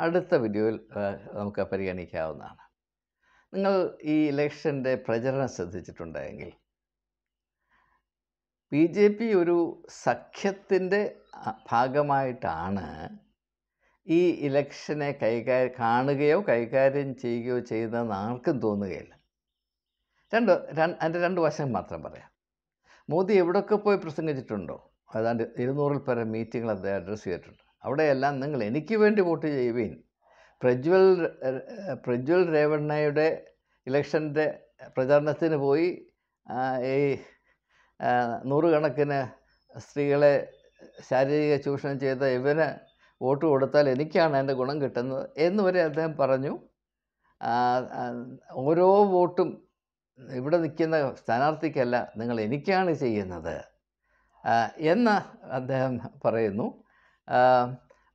Speaker 1: അടുത്ത വീഡിയോയിൽ നമുക്ക് പരിഗണിക്കാവുന്നതാണ് നിങ്ങൾ ഈ ഇലക്ഷൻ്റെ പ്രചരണം ശ്രദ്ധിച്ചിട്ടുണ്ടെങ്കിൽ ബി ജെ പി ഒരു സഖ്യത്തിൻ്റെ ഭാഗമായിട്ടാണ് ഈ ഇലക്ഷനെ കൈകാര്യം കാണുകയോ കൈകാര്യം ചെയ്യുകയോ ചെയ്യുന്നതെന്ന് ആർക്കും തോന്നുകയില്ല രണ്ട് അതിൻ്റെ രണ്ട് വശം മാത്രം പറയാം മോദി എവിടെയൊക്കെ പോയി പ്രസംഗിച്ചിട്ടുണ്ടോ അതാണ്ട് ഇരുന്നൂറിൽ പരം മീറ്റിങ്ങൾ അദ്ദേഹം അഡ്രസ്സ് ചെയ്തിട്ടുണ്ട് അവിടെയെല്ലാം നിങ്ങൾ എനിക്ക് വേണ്ടി വോട്ട് ചെയ്യുവീൻ പ്രജ്വൽ പ്രജ്വൽ രേവണ്ണയുടെ ഇലക്ഷൻ്റെ പ്രചാരണത്തിന് പോയി ഈ നൂറുകണക്കിന് സ്ത്രീകളെ ശാരീരിക ചൂഷണം ചെയ്ത ഇവന് വോട്ട് കൊടുത്താൽ എനിക്കാണ് എൻ്റെ ഗുണം കിട്ടുന്നത് എന്നുവരെ അദ്ദേഹം പറഞ്ഞു ഓരോ വോട്ടും ഇവിടെ നിൽക്കുന്ന സ്ഥാനാർത്ഥിക്കല്ല നിങ്ങൾ എനിക്കാണ് ചെയ്യുന്നത് എന്ന് അദ്ദേഹം പറയുന്നു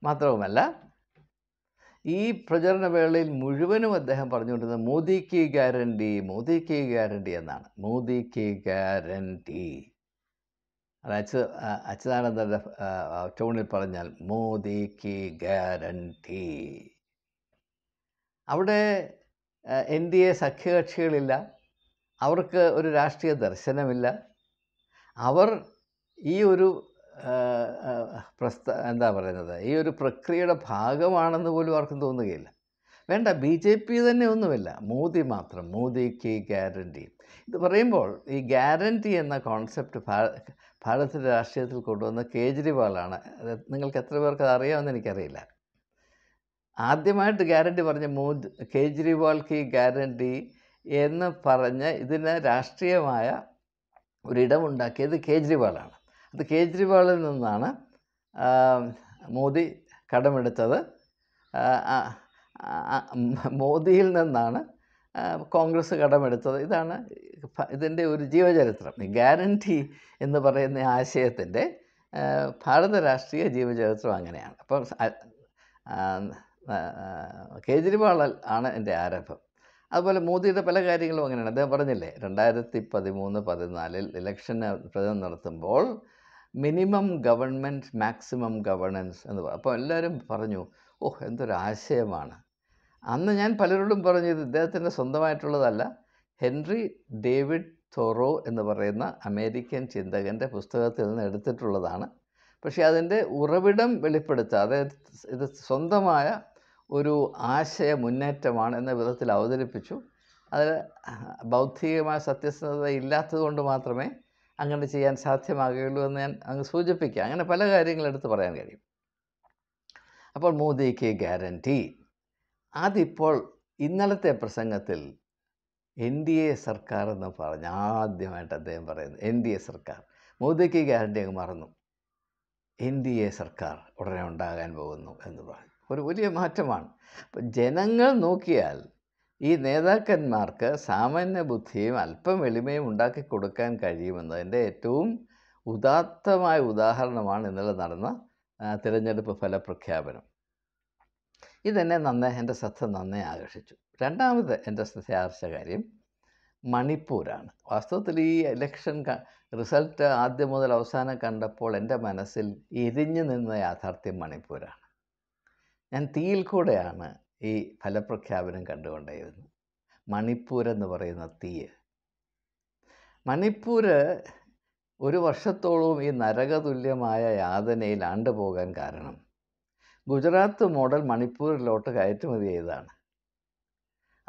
Speaker 1: മാത്രവുമല്ല ഈ പ്രചരണ വേളയിൽ മുഴുവനും അദ്ദേഹം പറഞ്ഞുകൊണ്ടിരുന്നത് മോദി കി ഗ്യാരണ്ടി മോദി കി ഗ്യാരണ്ടി എന്നാണ് മോദി കി ഗ്യാരണ്ടി അച്യു അച്യുതാനന്ദൻ്റെ ടോണിൽ പറഞ്ഞാൽ മോദി കി ഗ്യാരണ്ടി അവിടെ എൻ ഡി എ സഖ്യകക്ഷികളില്ല അവർക്ക് ഒരു രാഷ്ട്രീയ ദർശനമില്ല അവർ ഈ ഒരു പ്രസ്ത എന്താ പറയുന്നത് ഈ ഒരു പ്രക്രിയയുടെ ഭാഗമാണെന്ന് പോലും അവർക്ക് തോന്നുകയില്ല വേണ്ട ബി ജെ പി തന്നെ ഒന്നുമില്ല മോദി മാത്രം മോദിക്ക് ഗ്യാരണ്ടി ഇത് പറയുമ്പോൾ ഈ ഗ്യാരണ്ടി എന്ന കോൺസെപ്റ്റ് ഭാരതത്തിൻ്റെ രാഷ്ട്രീയത്തിൽ കൊണ്ടുവന്ന കേജ്രിവാളാണ് നിങ്ങൾക്ക് എത്ര പേർക്ക് അത് അറിയാമെന്ന് എനിക്കറിയില്ല ആദ്യമായിട്ട് ഗ്യാരണ്ടി പറഞ്ഞ മോദി കേജ്രിവാൾക്ക് ഈ ഗ്യാരണ്ടി എന്ന് പറഞ്ഞ് ഇതിന് രാഷ്ട്രീയമായ ഒരിടമുണ്ടാക്കിയത് കേജ്രിവാളാണ് അത് കേജ്രിവാളിൽ നിന്നാണ് മോദി കടമെടുത്തത് മോദിയിൽ നിന്നാണ് കോൺഗ്രസ് കടമെടുത്തത് ഇതാണ് ഇതിൻ്റെ ഒരു ജീവചരിത്രം ഗ്യാരൻറ്റി എന്ന് പറയുന്ന ആശയത്തിൻ്റെ ഭാരത രാഷ്ട്രീയ ജീവചരിത്രം അങ്ങനെയാണ് അപ്പം കേജ്രിവാൾ ആണ് എൻ്റെ ആരംഭം അതുപോലെ മോദിയുടെ പല കാര്യങ്ങളും അങ്ങനെയാണ് അദ്ദേഹം പറഞ്ഞില്ലേ രണ്ടായിരത്തി പതിമൂന്ന് പതിനാലിൽ ഇലക്ഷൻ പ്രചരണം നടത്തുമ്പോൾ മിനിമം ഗവൺമെൻറ് മാക്സിമം ഗവർണൻസ് എന്ന് പറഞ്ഞു അപ്പോൾ എല്ലാവരും പറഞ്ഞു ഓ എന്തൊരാശയമാണ് അന്ന് ഞാൻ പലരോടും പറഞ്ഞു ഇത് ഇദ്ദേഹത്തിൻ്റെ സ്വന്തമായിട്ടുള്ളതല്ല ഹെൻറി ഡേവിഡ് തോറോ എന്ന് പറയുന്ന അമേരിക്കൻ ചിന്തകൻ്റെ പുസ്തകത്തിൽ നിന്ന് എടുത്തിട്ടുള്ളതാണ് പക്ഷേ അതിൻ്റെ ഉറവിടം അതായത് ഇത് സ്വന്തമായ ഒരു ആശയ മുന്നേറ്റമാണ് എന്ന വിധത്തിൽ അവതരിപ്പിച്ചു അതിൽ ബൗദ്ധികമായ സത്യസന്ധത ഇല്ലാത്തതുകൊണ്ട് മാത്രമേ അങ്ങനെ ചെയ്യാൻ സാധ്യമാകുകയുള്ളൂ എന്ന് ഞാൻ അങ്ങ് സൂചിപ്പിക്കുക അങ്ങനെ പല എടുത്ത് പറയാൻ കഴിയും അപ്പോൾ മോദിക്ക് ഗ്യാരൻറ്റി അതിപ്പോൾ ഇന്നലത്തെ പ്രസംഗത്തിൽ എൻ ഡി എ സർക്കാർ എന്ന് പറഞ്ഞ ആദ്യമായിട്ട് അദ്ദേഹം പറയുന്നത് എൻ ഡി എ സർക്കാർ മോദിക്ക് ഗ്യാരൻറ്റി അങ്ങ് മറന്നു എൻ ഡി എ സർക്കാർ ഉടനെ ഉണ്ടാകാൻ പോകുന്നു എന്ന് പറഞ്ഞു ഒരു വലിയ മാറ്റമാണ് അപ്പം ജനങ്ങൾ നോക്കിയാൽ ഈ നേതാക്കന്മാർക്ക് സാമാന്യ ബുദ്ധിയും അല്പം എളിമയും ഉണ്ടാക്കി കൊടുക്കാൻ കഴിയുമെന്നതിൻ്റെ ഏറ്റവും ഉദാത്തമായ ഉദാഹരണമാണ് ഇന്നലെ നടന്ന തിരഞ്ഞെടുപ്പ് ഫലപ്രഖ്യാപനം ഇതെന്നെ നന്നേ എൻ്റെ ശ്രദ്ധ നന്നേ ആകർഷിച്ചു രണ്ടാമത് എൻ്റെ ശ്രദ്ധ ആകർഷിച്ച കാര്യം മണിപ്പൂരാണ് വാസ്തവത്തിൽ ഈ ഇലക്ഷൻ റിസൾട്ട് ആദ്യം മുതൽ അവസാനം കണ്ടപ്പോൾ എൻ്റെ മനസ്സിൽ എരിഞ്ഞു നിന്ന യാഥാർത്ഥ്യം മണിപ്പൂരാണ് ഞാൻ തീയിൽ കൂടെയാണ് ഈ ഫലപ്രഖ്യാപനം കണ്ടുകൊണ്ടേയിരുന്നു മണിപ്പൂർ എന്ന് പറയുന്ന തീയ് മണിപ്പൂർ ഒരു വർഷത്തോളവും ഈ നരകതുല്യമായ യാതനയിൽ ആണ്ടുപോകാൻ കാരണം ഗുജറാത്ത് മോഡൽ മണിപ്പൂരിലോട്ട് കയറ്റുമതി ചെയ്താണ്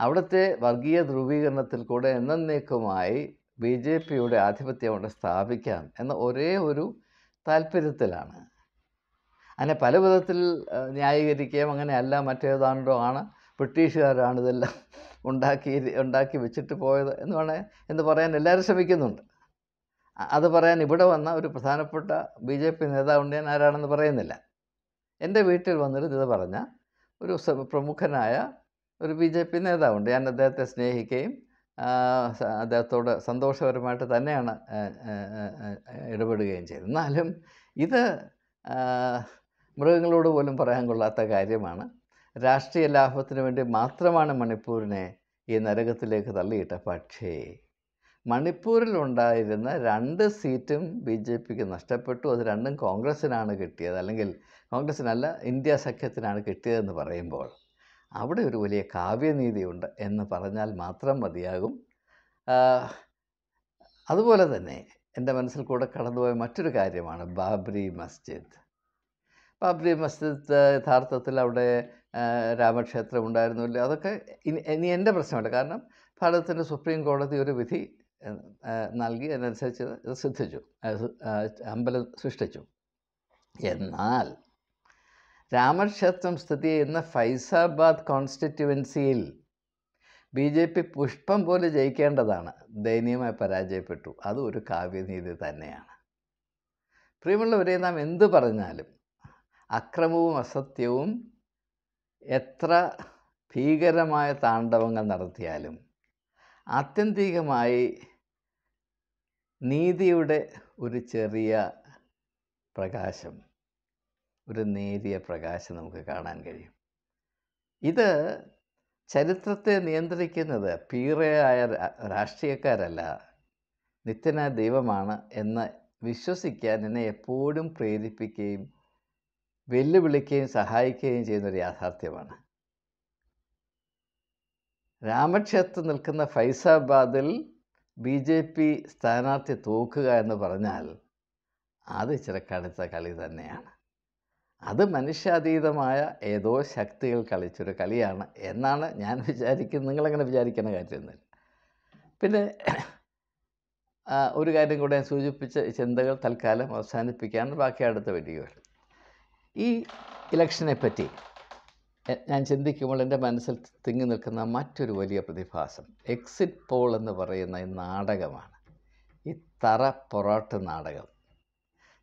Speaker 1: അവിടുത്തെ വർഗീയ ധ്രുവീകരണത്തിൽ കൂടെ എന്നേക്കുമായി ബി ജെ പിയുടെ ആധിപത്യം അവിടെ സ്ഥാപിക്കാം എന്ന ഒരേ ഒരു താല്പര്യത്തിലാണ് അങ്ങനെ പല വിധത്തിൽ ന്യായീകരിക്കുകയും അങ്ങനെയല്ല മറ്റേതാണ്ടോ ആണ് ബ്രിട്ടീഷുകാരാണ് ഇതെല്ലാം ഉണ്ടാക്കി ഉണ്ടാക്കി വെച്ചിട്ട് പോയത് എന്ന് വേണേ എന്ന് പറയാൻ എല്ലാവരും ശ്രമിക്കുന്നുണ്ട് അത് പറയാൻ ഇവിടെ വന്ന ഒരു പ്രധാനപ്പെട്ട ബി ജെ പി നേതാവുണ്ട് ഞാൻ ആരാണെന്ന് പറയുന്നില്ല എൻ്റെ വീട്ടിൽ വന്നിരുന്ന് ഇത് പറഞ്ഞ ഒരു പ്രമുഖനായ ഒരു ബി ജെ പി നേതാവുണ്ട് ഞാൻ അദ്ദേഹത്തെ സ്നേഹിക്കുകയും അദ്ദേഹത്തോട് സന്തോഷപരമായിട്ട് തന്നെയാണ് ഇടപെടുകയും ചെയ്തത് എന്നാലും ഇത് മൃഗങ്ങളോട് പോലും പറയാൻ കൊള്ളാത്ത കാര്യമാണ് രാഷ്ട്രീയ ലാഭത്തിന് വേണ്ടി മാത്രമാണ് മണിപ്പൂരിനെ ഈ നരകത്തിലേക്ക് തള്ളിയിട്ട പക്ഷേ മണിപ്പൂരിലുണ്ടായിരുന്ന രണ്ട് സീറ്റും ബി ജെ പിക്ക് നഷ്ടപ്പെട്ടു അത് രണ്ടും കോൺഗ്രസ്സിനാണ് കിട്ടിയത് അല്ലെങ്കിൽ കോൺഗ്രസ്സിനല്ല ഇന്ത്യ സഖ്യത്തിനാണ് കിട്ടിയതെന്ന് പറയുമ്പോൾ അവിടെ ഒരു വലിയ കാവ്യനീതിയുണ്ട് എന്ന് പറഞ്ഞാൽ മാത്രം മതിയാകും അതുപോലെ തന്നെ എൻ്റെ മനസ്സിൽ കൂടെ കടന്നുപോയ മറ്റൊരു കാര്യമാണ് ബാബ്രി മസ്ജിദ് ബാബ്രി മസ്ജിദ് യഥാർത്ഥത്തിൽ അവിടെ രാമക്ഷേത്രം ഉണ്ടായിരുന്നില്ല അതൊക്കെ ഇനി ഇനി എൻ്റെ പ്രശ്നമുണ്ട് കാരണം ഭാരതത്തിൻ്റെ സുപ്രീം കോടതി ഒരു വിധി നൽകി അതിനനുസരിച്ച് ഇത് സിദ്ധിച്ചു അമ്പലം സൃഷ്ടിച്ചു എന്നാൽ രാമക്ഷേത്രം സ്ഥിതി ചെയ്യുന്ന ഫൈസാബാദ് കോൺസ്റ്റിറ്റ്യുവൻസിയിൽ ബി ജെ പി പുഷ്പം പോലെ ജയിക്കേണ്ടതാണ് ദയനീയമായി പരാജയപ്പെട്ടു അതും ഒരു കാവ്യനീതി തന്നെയാണ് പ്രിയമുള്ളവരെ നാം എന്ത് പറഞ്ഞാലും അക്രമവും അസത്യവും എത്ര ഭീകരമായ താണ്ഡവങ്ങൾ നടത്തിയാലും ആത്യന്തികമായി നീതിയുടെ ഒരു ചെറിയ പ്രകാശം ഒരു നേരിയ പ്രകാശം നമുക്ക് കാണാൻ കഴിയും ഇത് ചരിത്രത്തെ നിയന്ത്രിക്കുന്നത് പീറയായ രാഷ്ട്രീയക്കാരല്ല നിത്യനായ ദൈവമാണ് എന്ന് വിശ്വസിക്കാൻ എന്നെ എപ്പോഴും പ്രേരിപ്പിക്കുകയും വെല്ലുവിളിക്കുകയും സഹായിക്കുകയും ചെയ്യുന്നൊരു യാഥാർത്ഥ്യമാണ് രാമക്ഷേത്രം നിൽക്കുന്ന ഫൈസാബാദിൽ ബി ജെ പി സ്ഥാനാർത്ഥി തോക്കുക എന്ന് പറഞ്ഞാൽ അത് ഇച്ചിരി കടുത്ത കളി തന്നെയാണ് അത് മനുഷ്യാതീതമായ ഏതോ ശക്തികൾ കളിച്ചൊരു കളിയാണ് എന്നാണ് ഞാൻ വിചാരിക്കുന്നത് നിങ്ങളങ്ങനെ വിചാരിക്കുന്ന കാര്യമൊന്നുമില്ല പിന്നെ ഒരു കാര്യം കൂടെ സൂചിപ്പിച്ച ചിന്തകൾ തൽക്കാലം അവസാനിപ്പിക്കാൻ ബാക്കി അടുത്ത വീഡിയോയിൽ ഈ ഇലക്ഷനെ പറ്റി ഞാൻ ചിന്തിക്കുമ്പോൾ എൻ്റെ മനസ്സിൽ തിങ്ങി നിൽക്കുന്ന മറ്റൊരു വലിയ പ്രതിഭാസം എക്സിറ്റ് പോൾ എന്ന് പറയുന്ന ഈ നാടകമാണ് ഈ തറ പൊറോട്ട് നാടകം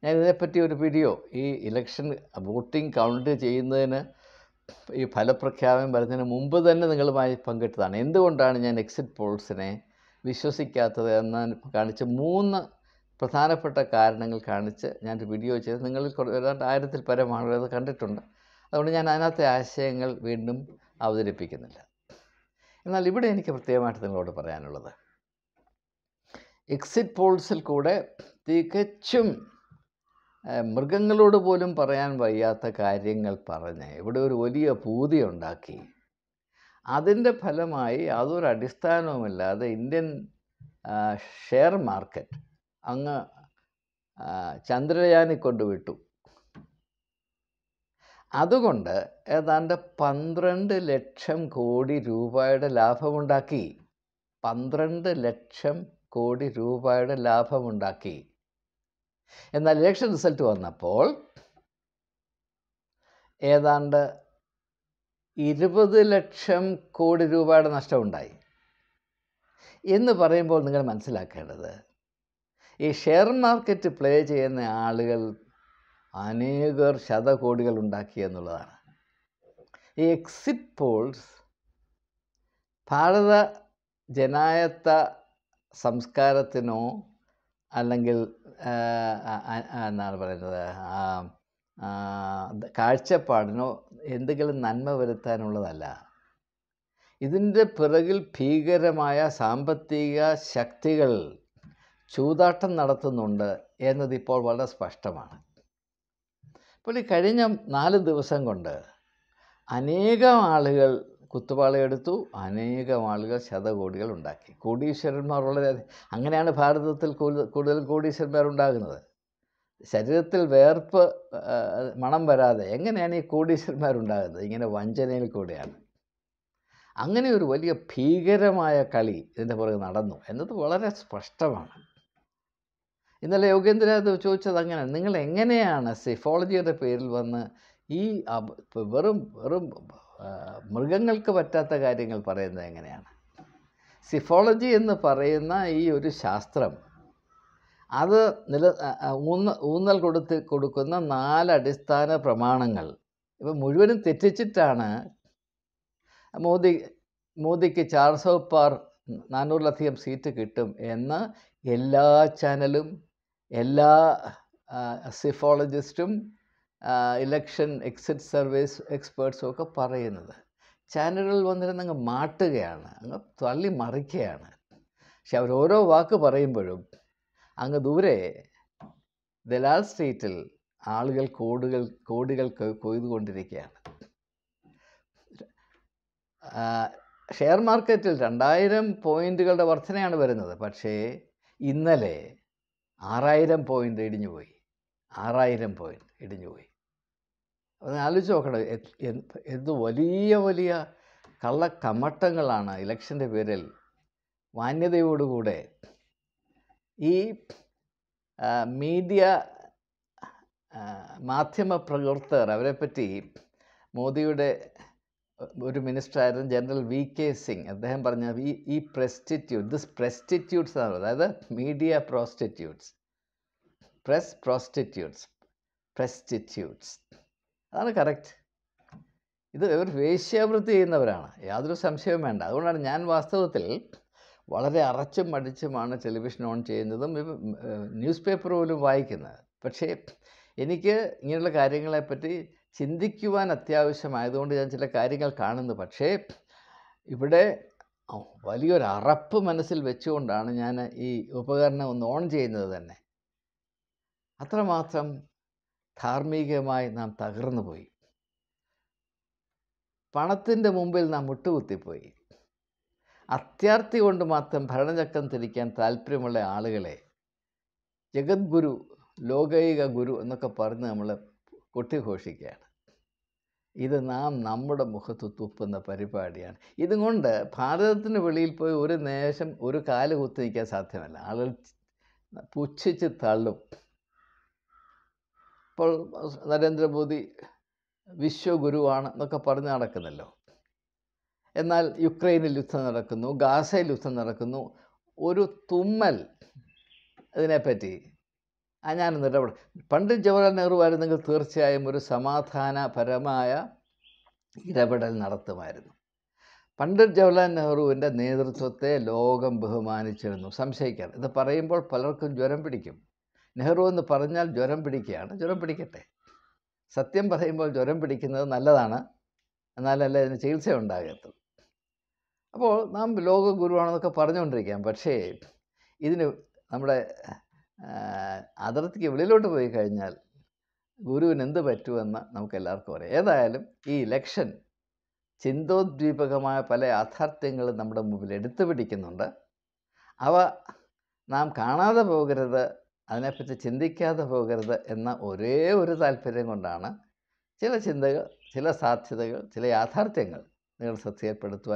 Speaker 1: ഞാൻ ഇതിനെപ്പറ്റി ഒരു വീഡിയോ ഈ ഇലക്ഷൻ വോട്ടിംഗ് കൗണ്ട് ചെയ്യുന്നതിന് ഈ ഫലപ്രഖ്യാപനം വരുന്നതിന് മുമ്പ് തന്നെ നിങ്ങളുമായി പങ്കിട്ടതാണ് എന്തുകൊണ്ടാണ് ഞാൻ എക്സിറ്റ് പോൾസിനെ വിശ്വസിക്കാത്തത് എന്ന് കാണിച്ച് മൂന്ന് പ്രധാനപ്പെട്ട കാരണങ്ങൾ കാണിച്ച് ഞാനൊരു വീഡിയോ ചെയ്ത് നിങ്ങളിൽ ഏതാണ്ട് ആയിരത്തിൽ പരം അത് കണ്ടിട്ടുണ്ട് അതുകൊണ്ട് ഞാൻ അതിനകത്തെ ആശയങ്ങൾ വീണ്ടും അവതരിപ്പിക്കുന്നില്ല എന്നാൽ ഇവിടെ എനിക്ക് പ്രത്യേകമായിട്ട് നിങ്ങളോട് പറയാനുള്ളത് എക്സിറ്റ് പോൾസിൽ കൂടെ തികച്ചും മൃഗങ്ങളോട് പോലും പറയാൻ വയ്യാത്ത കാര്യങ്ങൾ പറഞ്ഞ് ഇവിടെ ഒരു വലിയ പൂതി ഉണ്ടാക്കി അതിൻ്റെ ഫലമായി അതൊരു അടിസ്ഥാനവുമില്ലാതെ ഇന്ത്യൻ ഷെയർ മാർക്കറ്റ് അങ്ങ് ചന്ദ്രയാനി കൊണ്ടുവിട്ടു അതുകൊണ്ട് ഏതാണ്ട് പന്ത്രണ്ട് ലക്ഷം കോടി രൂപയുടെ ലാഭമുണ്ടാക്കി പന്ത്രണ്ട് ലക്ഷം കോടി രൂപയുടെ ലാഭമുണ്ടാക്കി എന്നാൽ ഇലക്ഷൻ റിസൾട്ട് വന്നപ്പോൾ ഏതാണ്ട് ഇരുപത് ലക്ഷം കോടി രൂപയുടെ നഷ്ടമുണ്ടായി എന്ന് പറയുമ്പോൾ നിങ്ങൾ മനസ്സിലാക്കേണ്ടത് ഈ ഷെയർ മാർക്കറ്റ് പ്ലേ ചെയ്യുന്ന ആളുകൾ അനേകർ ശതകോടികൾ ഉണ്ടാക്കി എന്നുള്ളതാണ് ഈ എക്സിറ്റ് പോൾസ് ഭാരത ജനായത്ത സംസ്കാരത്തിനോ അല്ലെങ്കിൽ എന്നാണ് പറയുന്നത് കാഴ്ചപ്പാടിനോ എന്തെങ്കിലും നന്മ വരുത്താനുള്ളതല്ല ഇതിൻ്റെ പിറകിൽ ഭീകരമായ സാമ്പത്തിക ശക്തികൾ ചൂതാട്ടം നടത്തുന്നുണ്ട് എന്നതിപ്പോൾ വളരെ സ്പഷ്ടമാണ് ഇപ്പോൾ ഈ കഴിഞ്ഞ നാല് ദിവസം കൊണ്ട് അനേകം ആളുകൾ കുത്തുപാളിയെടുത്തു അനേകം ആളുകൾ ശതകോടികൾ ഉണ്ടാക്കി കോടീശ്വരന്മാർ വളരെ അങ്ങനെയാണ് ഭാരതത്തിൽ കൂടുതൽ കോടീശ്വരന്മാർ ഉണ്ടാകുന്നത് ശരീരത്തിൽ വേർപ്പ് മണം വരാതെ എങ്ങനെയാണ് ഈ കോടീശ്വരന്മാരുണ്ടാകുന്നത് ഇങ്ങനെ വഞ്ചനയിൽ കൂടെയാണ് അങ്ങനെ ഒരു വലിയ ഭീകരമായ കളി ഇതിൻ്റെ പുറകെ നടന്നു എന്നത് വളരെ സ്പഷ്ടമാണ് ഇന്നലെ യോഗേന്ദ്രയാദവ് ചോദിച്ചത് അങ്ങനെ നിങ്ങൾ എങ്ങനെയാണ് സെഫോളജിയുടെ പേരിൽ വന്ന് ഈ വെറും വെറും മൃഗങ്ങൾക്ക് പറ്റാത്ത കാര്യങ്ങൾ പറയുന്നത് എങ്ങനെയാണ് സിഫോളജി എന്ന് പറയുന്ന ഈ ഒരു ശാസ്ത്രം അത് നില ഊന്ന ഊന്നൽ കൊടുത്ത് കൊടുക്കുന്ന നാല് അടിസ്ഥാന പ്രമാണങ്ങൾ ഇപ്പം മുഴുവനും തെറ്റിച്ചിട്ടാണ് മോദി മോദിക്ക് ചാർസോപ്പാർ നാനൂറിലധികം സീറ്റ് കിട്ടും എന്ന് എല്ലാ ചാനലും എല്ലാ സിഫോളജിസ്റ്റും ഇലക്ഷൻ എക്സിറ്റ് സർവേസ് എക്സ്പേർട്സും ഒക്കെ പറയുന്നത് ചാനലുകളിൽ വന്നിരുന്ന് അങ്ങ് മാട്ടുകയാണ് അങ്ങ് തള്ളി മറിക്കുകയാണ് പക്ഷെ അവർ ഓരോ വാക്ക് പറയുമ്പോഴും അങ്ങ് ദൂരെ ദലാൽ സ്ട്രീറ്റിൽ ആളുകൾ കോടുകൾ കോടികൾ കൊയ്തുകൊണ്ടിരിക്കുകയാണ് ഷെയർ മാർക്കറ്റിൽ രണ്ടായിരം പോയിന്റുകളുടെ വർധനയാണ് വരുന്നത് പക്ഷേ ഇന്നലെ ആറായിരം പോയിൻ്റ് ഇടിഞ്ഞു പോയി ആറായിരം പോയിൻ്റ് ഇടിഞ്ഞു പോയി അത് ആലോചിച്ച് നോക്കണം എന്ത് വലിയ വലിയ കള്ളക്കമട്ടങ്ങളാണ് ഇലക്ഷൻ്റെ പേരിൽ മാന്യതയോടുകൂടെ ഈ മീഡിയ മാധ്യമ പ്രവർത്തകർ അവരെപ്പറ്റി മോദിയുടെ ഒരു മിനിസ്റ്റർ ആയിരുന്നു ജനറൽ വി കെ സിംഗ് അദ്ദേഹം പറഞ്ഞ ഈ ഈ പ്രസ്റ്റിറ്റ്യൂട്ട് ദിസ് പ്രസ്റ്റിറ്റ്യൂട്ട്സ് ആണ് അതായത് media prostitutes press prostitutes prestitutes അതാണ് കറക്റ്റ് ഇത് ഇവർ വേശ്യാവൃത്തി ചെയ്യുന്നവരാണ് യാതൊരു സംശയവും വേണ്ട അതുകൊണ്ടാണ് ഞാൻ വാസ്തവത്തിൽ വളരെ അറച്ചും മടിച്ചുമാണ് ടെലിവിഷൻ ഓൺ ചെയ്യുന്നതും ന്യൂസ് പേപ്പർ പോലും വായിക്കുന്നത് പക്ഷേ എനിക്ക് ഇങ്ങനെയുള്ള കാര്യങ്ങളെപ്പറ്റി ചിന്തിക്കുവാൻ അത്യാവശ്യമായതുകൊണ്ട് ഞാൻ ചില കാര്യങ്ങൾ കാണുന്നു പക്ഷേ ഇവിടെ വലിയൊരു അറപ്പ് മനസ്സിൽ വെച്ചുകൊണ്ടാണ് ഞാൻ ഈ ഉപകരണം ഒന്ന് ഓൺ ചെയ്യുന്നത് തന്നെ അത്രമാത്രം ധാർമ്മികമായി നാം തകർന്നു പോയി പണത്തിൻ്റെ മുമ്പിൽ നാം മുട്ടുകുത്തിപ്പോയി അത്യാർത്ഥി കൊണ്ട് മാത്രം ഭരണചക്രം തിരിക്കാൻ താല്പര്യമുള്ള ആളുകളെ ജഗദ്ഗുരു ലോകൈക ഗുരു എന്നൊക്കെ പറഞ്ഞ് നമ്മൾ കൊട്ടിഘോഷിക്കുകയാണ് ഇത് നാം നമ്മുടെ മുഖത്ത് തുപ്പുന്ന പരിപാടിയാണ് ഇതും കൊണ്ട് ഭാരതത്തിന് വെളിയിൽ പോയി ഒരു നേശം ഒരു കാല് കുത്തി നിൽക്കാൻ സാധ്യമല്ല ആളുകൾ പുച്ഛിച്ച് തള്ളും ഇപ്പോൾ നരേന്ദ്രമോദി വിശ്വഗുരുവാണ് എന്നൊക്കെ പറഞ്ഞ് നടക്കുന്നല്ലോ എന്നാൽ യുക്രൈനിൽ യുദ്ധം നടക്കുന്നു ഗാസയിൽ യുദ്ധം നടക്കുന്നു ഒരു തുമ്മൽ അതിനെപ്പറ്റി ഞാനൊന്ന് ഇടപെടാം പണ്ഡിറ്റ് ജവഹർലാൽ നെഹ്റു ആയിരുന്നെങ്കിൽ തീർച്ചയായും ഒരു സമാധാനപരമായ ഇടപെടൽ നടത്തുമായിരുന്നു പണ്ഡിറ്റ് ജവഹർലാൽ നെഹ്റുവിൻ്റെ നേതൃത്വത്തെ ലോകം ബഹുമാനിച്ചിരുന്നു സംശയിക്കാണ് ഇത് പറയുമ്പോൾ പലർക്കും ജ്വരം പിടിക്കും നെഹ്റു എന്ന് പറഞ്ഞാൽ ജ്വരം പിടിക്കുകയാണ് ജ്വരം പിടിക്കട്ടെ സത്യം പറയുമ്പോൾ ജ്വരം പിടിക്കുന്നത് നല്ലതാണ് എന്നാലല്ലേ അതിന് ചികിത്സ ഉണ്ടാകത്തുള്ളൂ അപ്പോൾ നാം ലോകഗുരുവാണെന്നൊക്കെ പറഞ്ഞുകൊണ്ടിരിക്കാം പക്ഷേ ഇതിന് നമ്മുടെ അതിർത്തിക്ക് വെളിയിലോട്ട് പോയി കഴിഞ്ഞാൽ ഗുരുവിന് എന്ത് പറ്റുമെന്ന് എല്ലാവർക്കും അറിയാം ഏതായാലും ഈ ഇലക്ഷൻ ചിന്തോദ്വീപകമായ പല യാഥാർത്ഥ്യങ്ങളും നമ്മുടെ മുമ്പിൽ എടുത്തു പിടിക്കുന്നുണ്ട് അവ നാം കാണാതെ പോകരുത് അതിനെപ്പറ്റി ചിന്തിക്കാതെ പോകരുത് എന്ന ഒരേ ഒരു താല്പര്യം കൊണ്ടാണ് ചില ചിന്തകൾ ചില സാധ്യതകൾ ചില യാഥാർത്ഥ്യങ്ങൾ നിങ്ങൾ ശ്രദ്ധയിൽപ്പെടുത്തുവാൻ